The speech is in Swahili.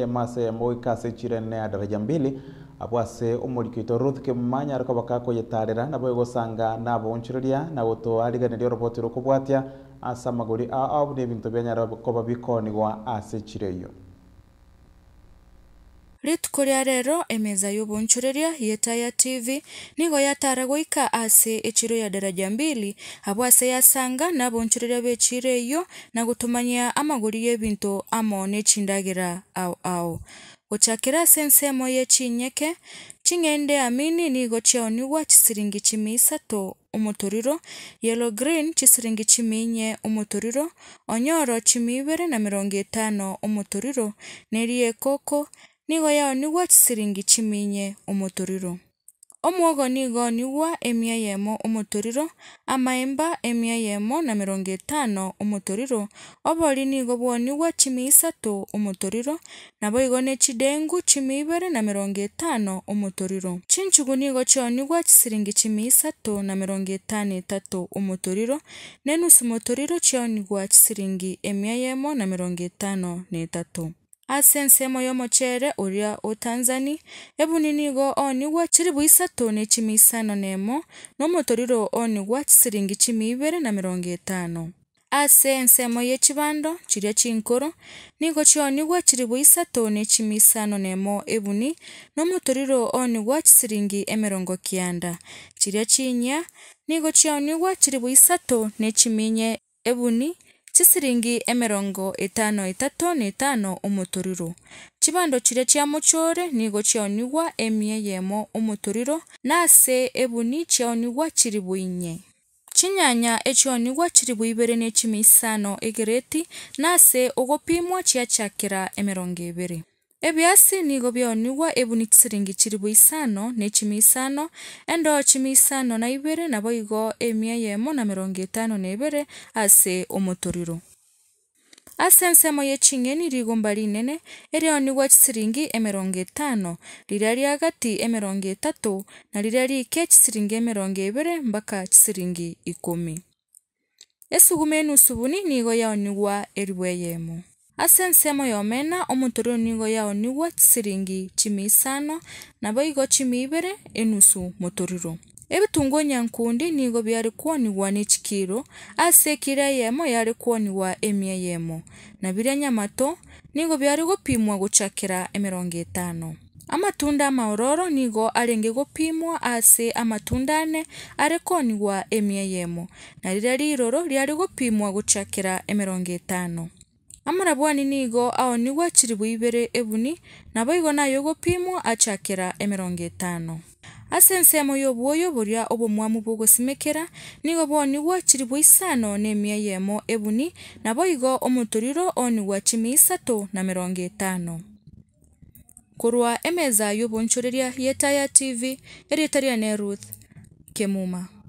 emase emboi kase chire ene ya dereja mbili abo ase omorikito ruth kemanya ariko bakakoyetarera nabo egosanga nabonchereria nagoto ariganeria oroboti rokobwatia ase amagori ao buna ebinto bianyara koba bikonigwa ase chire iyo rĩtukũ rĩa rero emetha yũbũnchũrĩria yeta ya tv nigo yatara gũika ase echiro ya daraja mbili abo ase yasanga nabũnchũrĩria ba echiro eyo na gũtũmanya amagũrire ebinto amone chindagira ao ao gũchakĩra ase ensemo ya chinyeke ching'ende amini nigo chiaoniwa chisiringi chimi isato omotoriro yellow green chisiringi chimi inye omotoriro onyoro chimi ibere na mirongo etano omotoriro neri ekoko nigo nigoyawo nigwo chisiringi chiminye omotoriro omwogo nigo nigwo emia yemo omotoriro amaemba emia yemo na mirongo etano omotoriro obori nigo bwonigwo chimi isatu omotoriro nabo igo nechidengu chimi ibere na mirongo etano omotoriro chinchugu nigo chio chionigwo chisiringi chimi isatu na mirongo etano etatu omotoriro nenusu motoriro chio chionigwa chisiringi emia yemo na mirongo etano na etatu ase ensemo y'omochele oria otanzania ebunini igo onigwa chiri buisa tone chimi isano na emo na omotoriro onigwa chisiringi chimi ibere na mirongo etano ase ensemo y'echibando chiria chinkoro nigo chionigwa chiri buisa tone chimi na emo ebuni na o onigwa chisiringi emerongo kianda chiria chinya nigo chionigwa chiri buisa na echiminye ebuni chisiringi emerongo etano etato na etano omotoriro chibando chire chia mochore nigo chiaoniwa emie yemo omotoriro nase ebuni chiaoniwa chiri inye chinyanya echioniwa chiri boibere na echima egereti nase ogopimwa chiachakera emerongo ebere ebiasi nigo bionigwa ebuniti siringi chiribu isano na echimi isano endo chimi isano na ibere nabo igo emia yemo na mirongo etano na ibere ase omotoriro ase ensemo yeching'eni rigomba rinene erionigwa chisiringi emerongo etano riria riagati emerongo etatu na riria rike chisiringi emerongo ebere mpaka chisiringi ikumi esuguma enusu bunini igo yaonigwa eribweyemo ase ensemo ya omena omonto ningo yaoniwa siringi chimi isano nabo igo chimi ibere enusu motoriro ebitungo nyankundi nigo byari kwoniwa chikiro ase ekira yemo yari kwoniwa emia yemo na bire nyamato nigo byari gopimwa gochakera emerongo etano amatunda amaororo nigo arenge gopimwa ase amatunda ane are kwoniwa emia yemo na rira riroro riari gopimwa gochakera emerongo etano amara nigo igo ao nigwa chiribu ebuni nabo igo nayo ogopimwa achakera emerongo etano ase ensemo y'obwoyo boria obomwamu bogosimekera nigo bwoni gwachiri bwaisano na emia yemo ebuni nabo igo omotoriro oni gwa isato na merongo etano korwa emeza y'obonchoreria ya tv erietariane ruth kemuma